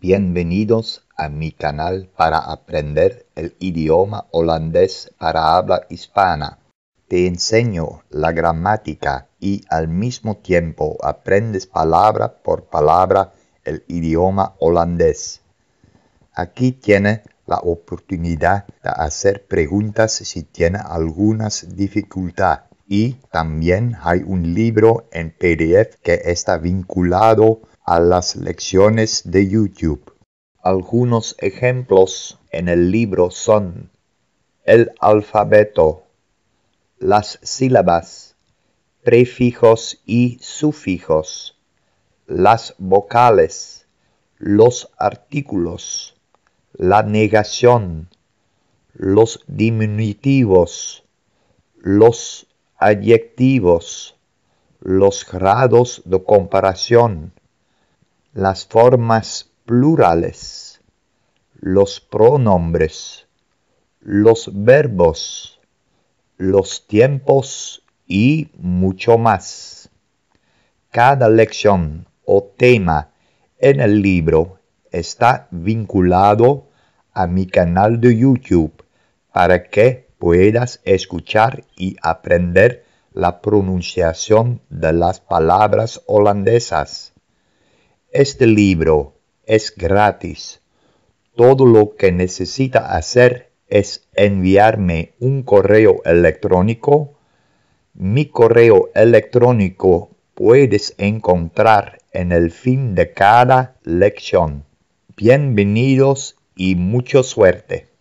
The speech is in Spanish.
Bienvenidos a mi canal para aprender el idioma holandés para habla hispana. Te enseño la gramática y al mismo tiempo aprendes palabra por palabra el idioma holandés. Aquí tiene la oportunidad de hacer preguntas si tiene algunas dificultad. Y también hay un libro en PDF que está vinculado a las lecciones de YouTube. Algunos ejemplos en el libro son el alfabeto, las sílabas, prefijos y sufijos, las vocales, los artículos, la negación, los diminutivos, los adjetivos, los grados de comparación, las formas plurales, los pronombres, los verbos, los tiempos y mucho más. Cada lección o tema en el libro está vinculado a mi canal de YouTube para que puedas escuchar y aprender la pronunciación de las palabras holandesas este libro es gratis. Todo lo que necesita hacer es enviarme un correo electrónico. Mi correo electrónico puedes encontrar en el fin de cada lección. Bienvenidos y mucha suerte.